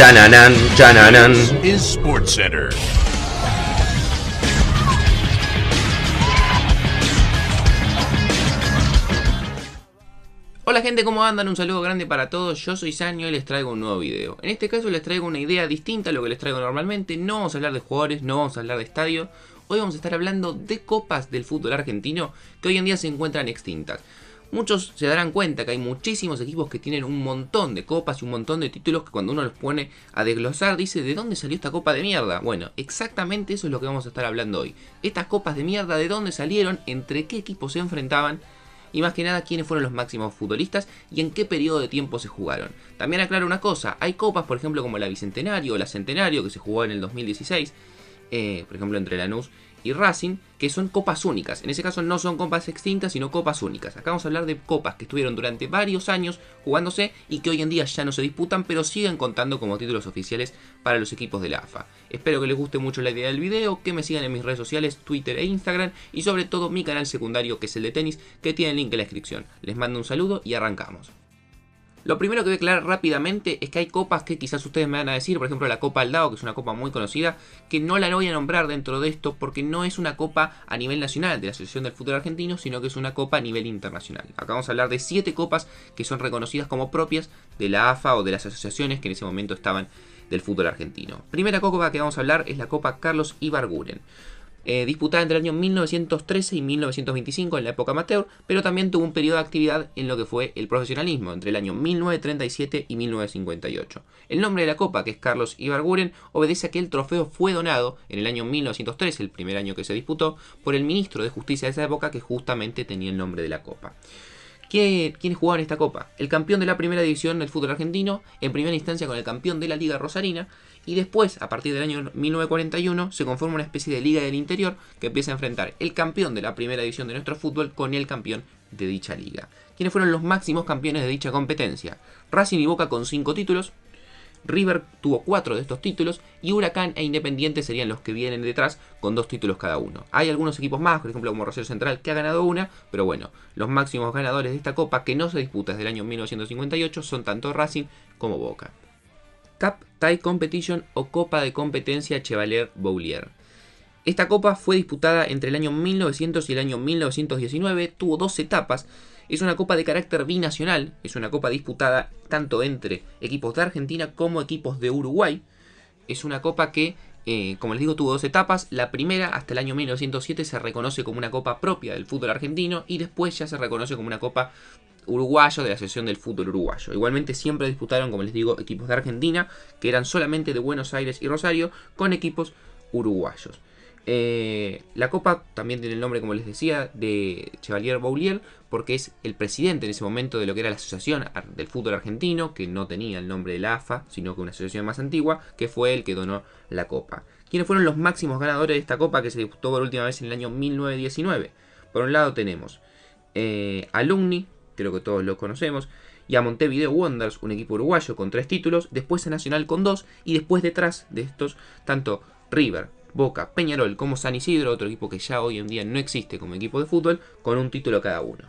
Chananan, chananan. Is Sports Center. Hola gente, ¿cómo andan? Un saludo grande para todos, yo soy Sanyo y les traigo un nuevo video. En este caso les traigo una idea distinta a lo que les traigo normalmente, no vamos a hablar de jugadores, no vamos a hablar de estadio, hoy vamos a estar hablando de copas del fútbol argentino que hoy en día se encuentran extintas. Muchos se darán cuenta que hay muchísimos equipos que tienen un montón de copas y un montón de títulos que cuando uno los pone a desglosar dice ¿de dónde salió esta copa de mierda? Bueno, exactamente eso es lo que vamos a estar hablando hoy. Estas copas de mierda, ¿de dónde salieron? ¿Entre qué equipos se enfrentaban? y más que nada quiénes fueron los máximos futbolistas y en qué periodo de tiempo se jugaron. También aclaro una cosa, hay copas, por ejemplo, como la Bicentenario o la Centenario, que se jugó en el 2016, eh, por ejemplo, entre Lanús y Racing, que son copas únicas. En ese caso no son copas extintas, sino copas únicas. Acá vamos a hablar de copas que estuvieron durante varios años jugándose y que hoy en día ya no se disputan, pero siguen contando como títulos oficiales para los equipos de la AFA. Espero que les guste mucho la idea del video, que me sigan en mis redes sociales, Twitter e Instagram y sobre todo mi canal secundario que es el de tenis, que tiene el link en la descripción. Les mando un saludo y arrancamos. Lo primero que voy a aclarar rápidamente es que hay copas que quizás ustedes me van a decir, por ejemplo la Copa Aldao, que es una copa muy conocida, que no la voy a nombrar dentro de esto porque no es una copa a nivel nacional de la Asociación del Fútbol Argentino, sino que es una copa a nivel internacional. Acá vamos a hablar de siete copas que son reconocidas como propias de la AFA o de las asociaciones que en ese momento estaban del fútbol argentino. Primera copa que vamos a hablar es la Copa Carlos Ibarguren. Eh, disputada entre el año 1913 y 1925 en la época amateur, pero también tuvo un periodo de actividad en lo que fue el profesionalismo, entre el año 1937 y 1958. El nombre de la copa, que es Carlos Ibarguren, obedece a que el trofeo fue donado en el año 1903, el primer año que se disputó, por el ministro de Justicia de esa época que justamente tenía el nombre de la copa. ¿Quiénes jugaban esta copa? El campeón de la primera división del fútbol argentino, en primera instancia con el campeón de la Liga Rosarina, y después, a partir del año 1941, se conforma una especie de Liga del Interior que empieza a enfrentar el campeón de la primera división de nuestro fútbol con el campeón de dicha liga. ¿Quiénes fueron los máximos campeones de dicha competencia? Racing y Boca con 5 títulos, River tuvo cuatro de estos títulos y Huracán e Independiente serían los que vienen detrás con dos títulos cada uno. Hay algunos equipos más, por ejemplo como Rosario Central que ha ganado una, pero bueno, los máximos ganadores de esta copa que no se disputa desde el año 1958 son tanto Racing como Boca. Cup Tie Competition o Copa de Competencia Chevalier Boulier. Esta copa fue disputada entre el año 1900 y el año 1919, tuvo dos etapas, es una copa de carácter binacional, es una copa disputada tanto entre equipos de Argentina como equipos de Uruguay. Es una copa que, eh, como les digo, tuvo dos etapas. La primera, hasta el año 1907, se reconoce como una copa propia del fútbol argentino y después ya se reconoce como una copa uruguayo de la sesión del Fútbol Uruguayo. Igualmente siempre disputaron, como les digo, equipos de Argentina, que eran solamente de Buenos Aires y Rosario, con equipos uruguayos. Eh, la copa también tiene el nombre, como les decía, de Chevalier Boulier, porque es el presidente en ese momento de lo que era la Asociación del Fútbol Argentino, que no tenía el nombre de la AFA, sino que una asociación más antigua, que fue el que donó la copa. ¿Quiénes fueron los máximos ganadores de esta copa que se disputó por última vez en el año 1919? Por un lado tenemos eh, a Alumni, creo que todos lo conocemos, y a Montevideo Wonders, un equipo uruguayo con tres títulos, después a Nacional con dos, y después detrás de estos, tanto River, Boca, Peñarol como San Isidro, otro equipo que ya hoy en día no existe como equipo de fútbol, con un título cada uno.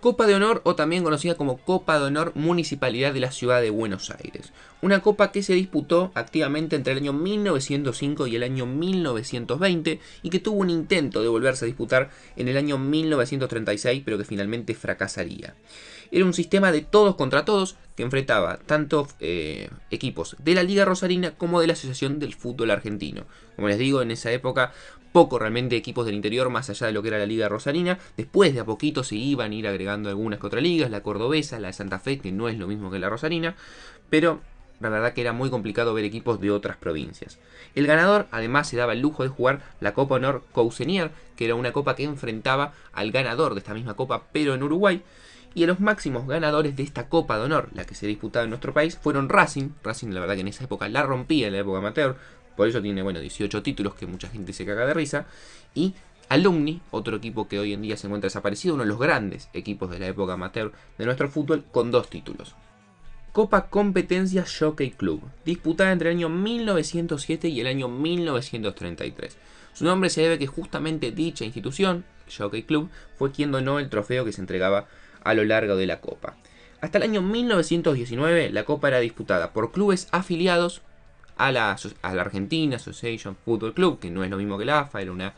Copa de Honor o también conocida como Copa de Honor Municipalidad de la Ciudad de Buenos Aires. Una copa que se disputó activamente entre el año 1905 y el año 1920 y que tuvo un intento de volverse a disputar en el año 1936 pero que finalmente fracasaría. Era un sistema de todos contra todos que enfrentaba tanto eh, equipos de la Liga Rosarina como de la Asociación del Fútbol Argentino. Como les digo, en esa época poco realmente equipos del interior más allá de lo que era la Liga Rosarina. Después de a poquito se iban a ir agregando algunas que otras ligas, la cordobesa, la de Santa Fe, que no es lo mismo que la Rosarina, pero la verdad que era muy complicado ver equipos de otras provincias. El ganador además se daba el lujo de jugar la Copa Honor Cousenier, que era una copa que enfrentaba al ganador de esta misma copa, pero en Uruguay. Y los máximos ganadores de esta Copa de Honor, la que se disputaba en nuestro país, fueron Racing. Racing, la verdad que en esa época la rompía, en la época amateur. Por eso tiene, bueno, 18 títulos que mucha gente se caga de risa. Y Alumni, otro equipo que hoy en día se encuentra desaparecido, uno de los grandes equipos de la época amateur de nuestro fútbol, con dos títulos. Copa Competencia Jockey Club, disputada entre el año 1907 y el año 1933. Su nombre se debe que justamente dicha institución, Jockey Club, fue quien donó el trofeo que se entregaba a lo largo de la Copa. Hasta el año 1919 la Copa era disputada por clubes afiliados a la, Argentina Association Football Club, que no es lo mismo que la AFA, era una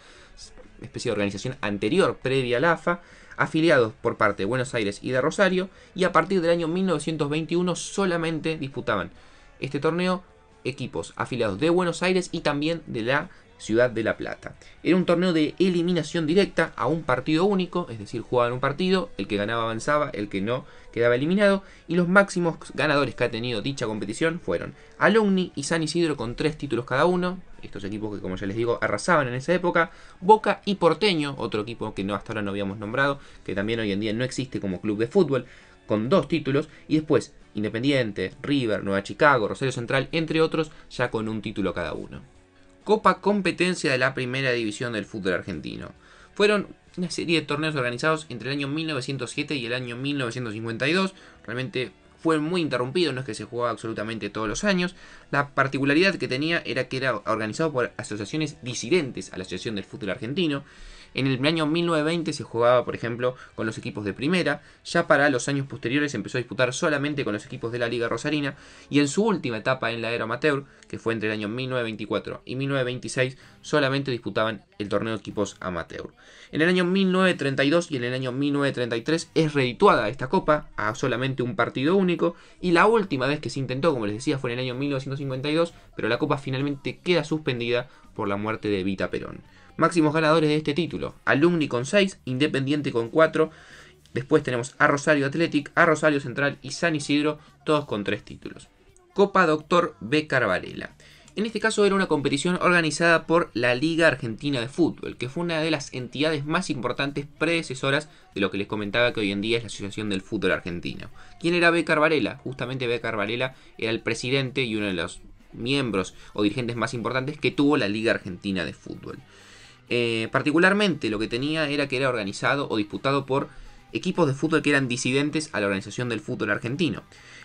especie de organización anterior, previa a la AFA, afiliados por parte de Buenos Aires y de Rosario, y a partir del año 1921 solamente disputaban este torneo equipos afiliados de Buenos Aires y también de la Ciudad de la Plata. Era un torneo de eliminación directa a un partido único, es decir, jugaban un partido, el que ganaba avanzaba, el que no quedaba eliminado, y los máximos ganadores que ha tenido dicha competición fueron Alumni y San Isidro con tres títulos cada uno, estos equipos que como ya les digo arrasaban en esa época, Boca y Porteño, otro equipo que no hasta ahora no habíamos nombrado, que también hoy en día no existe como club de fútbol, con dos títulos, y después Independiente, River, Nueva Chicago, Rosario Central, entre otros, ya con un título cada uno. Copa Competencia de la Primera División del Fútbol Argentino. Fueron una serie de torneos organizados entre el año 1907 y el año 1952. Realmente fue muy interrumpido, no es que se jugaba absolutamente todos los años. La particularidad que tenía era que era organizado por asociaciones disidentes a la Asociación del Fútbol Argentino. En el año 1920 se jugaba, por ejemplo, con los equipos de primera, ya para los años posteriores empezó a disputar solamente con los equipos de la Liga Rosarina, y en su última etapa en la era amateur, que fue entre el año 1924 y 1926, solamente disputaban el torneo de equipos amateur. En el año 1932 y en el año 1933 es reedituada esta copa a solamente un partido único, y la última vez que se intentó, como les decía, fue en el año 1952, pero la copa finalmente queda suspendida por la muerte de Vita Perón máximos ganadores de este título. Alumni con 6, Independiente con 4. Después tenemos a Rosario Athletic, a Rosario Central y San Isidro, todos con 3 títulos. Copa Doctor B. Carvarela. En este caso era una competición organizada por la Liga Argentina de Fútbol, que fue una de las entidades más importantes predecesoras de lo que les comentaba que hoy en día es la Asociación del Fútbol Argentino. ¿Quién era B. Carvarela? Justamente B. Carvarela era el presidente y uno de los miembros o dirigentes más importantes que tuvo la Liga Argentina de Fútbol. Eh, particularmente lo que tenía era que era organizado o disputado por equipos de fútbol que eran disidentes a la organización del fútbol argentino.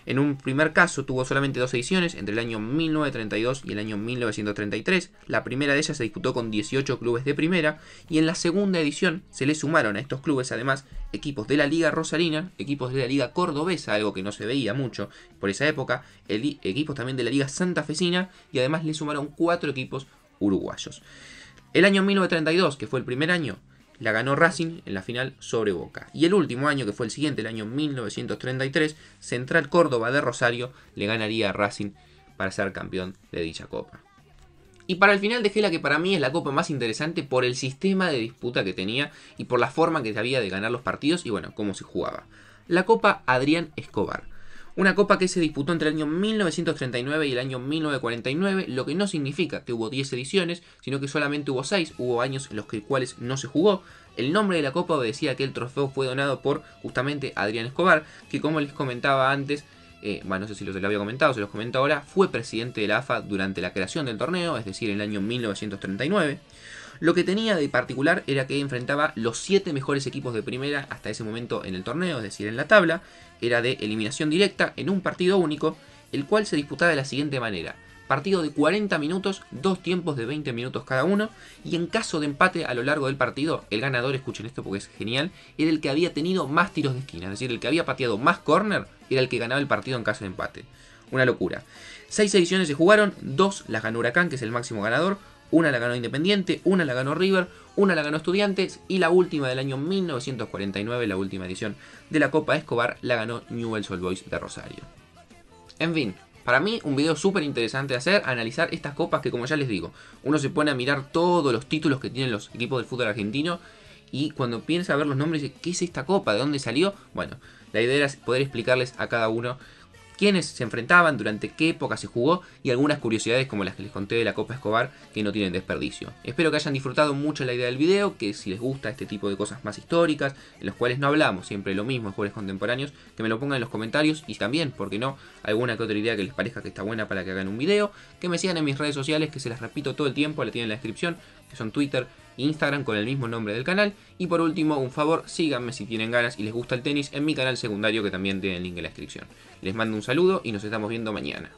En un primer caso tuvo solamente dos ediciones, entre el año 1932 y el año 1933. La primera de ellas se disputó con 18 clubes de primera y en la segunda edición se le sumaron a estos clubes además equipos de la Liga Rosarina, equipos de la Liga Cordobesa, algo que no se veía mucho por esa época, equipos también de la Liga Santafesina y además le sumaron cuatro equipos uruguayos. El año 1932, que fue el primer año, la ganó Racing en la final sobre Boca. Y el último año, que fue el siguiente, el año 1933, Central Córdoba de Rosario le ganaría a Racing para ser campeón de dicha copa. Y para el final dejé la que para mí es la copa más interesante por el sistema de disputa que tenía y por la forma que había de ganar los partidos y bueno, cómo se jugaba. La copa Adrián Escobar. Una copa que se disputó entre el año 1939 y el año 1949, lo que no significa que hubo 10 ediciones, sino que solamente hubo 6, hubo años en los que, cuales no se jugó. El nombre de la copa obedecía que el trofeo fue donado por justamente Adrián Escobar, que como les comentaba antes, eh, bueno, no sé si los lo había comentado, se los comento ahora, fue presidente de la AFA durante la creación del torneo, es decir, en el año 1939. Lo que tenía de particular era que enfrentaba los 7 mejores equipos de primera hasta ese momento en el torneo, es decir, en la tabla. Era de eliminación directa en un partido único, el cual se disputaba de la siguiente manera. Partido de 40 minutos, dos tiempos de 20 minutos cada uno, y en caso de empate a lo largo del partido, el ganador, escuchen esto porque es genial, era el que había tenido más tiros de esquina, es decir, el que había pateado más corner era el que ganaba el partido en caso de empate. Una locura. Seis ediciones se jugaron, dos las ganó Huracán, que es el máximo ganador, una la ganó Independiente, una la ganó River, una la ganó Estudiantes y la última del año 1949, la última edición de la Copa Escobar, la ganó Newell's Old Boys de Rosario. En fin, para mí, un video súper interesante de hacer, analizar estas copas que como ya les digo, uno se pone a mirar todos los títulos que tienen los equipos del fútbol argentino y cuando piensa ver los nombres y ¿qué es esta copa? ¿De dónde salió? Bueno, la idea era poder explicarles a cada uno quiénes se enfrentaban, durante qué época se jugó y algunas curiosidades como las que les conté de la Copa Escobar que no tienen desperdicio. Espero que hayan disfrutado mucho la idea del video, que si les gusta este tipo de cosas más históricas, en los cuales no hablamos siempre lo mismo en juegos contemporáneos, que me lo pongan en los comentarios y también, porque no, alguna que otra idea que les parezca que está buena para que hagan un video, que me sigan en mis redes sociales que se las repito todo el tiempo, la tienen en la descripción, que son Twitter, Instagram con el mismo nombre del canal. Y por último, un favor, síganme si tienen ganas y les gusta el tenis en mi canal secundario que también tiene el link en la descripción. Les mando un saludo y nos estamos viendo mañana.